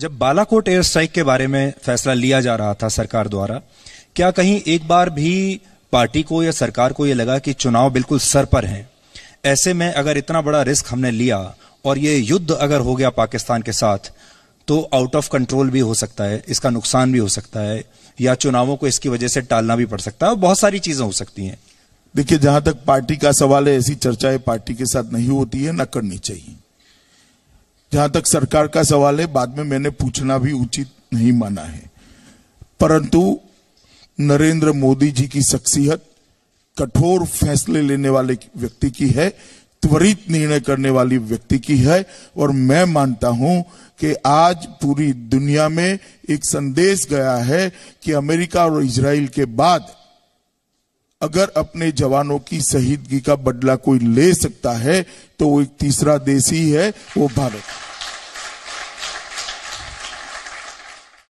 जब Balakot air strike के बारे में फैसला लिया जा रहा था सरकार द्वारा क्या कहीं एक बार भी पार्टी को या सरकार को यह लगा कि चुनाव बिल्कुल सर पर हैं ऐसे में अगर इतना बड़ा रिस्क हमने लिया और ये युद्ध अगर हो गया पाकिस्तान के साथ तो आउट ऑफ कंट्रोल भी हो सकता है इसका नुकसान भी हो सकता है या चुनावों को इसकी वजह से टालना भी पड़ सकता है बहुत सारी चीजें हो सकती हैं देखिए जहां तक पार्टी का सवाल है ऐसी चर्चाएं पार्टी के साथ नहीं होती है न करनी चाहिए जहां तक सरकार का सवाल है बाद में मैंने पूछना भी उचित नहीं माना है परंतु नरेंद्र मोदी जी की शख्सियत कठोर फैसले लेने वाले व्यक्ति की है त्वरित निर्णय करने वाली व्यक्ति की है और मैं मानता हूं कि आज पूरी दुनिया में एक संदेश गया है कि अमेरिका और इसराइल के बाद अगर अपने जवानों की शहीदगी का बदला कोई ले सकता है तो वो एक तीसरा देश ही है वो भारत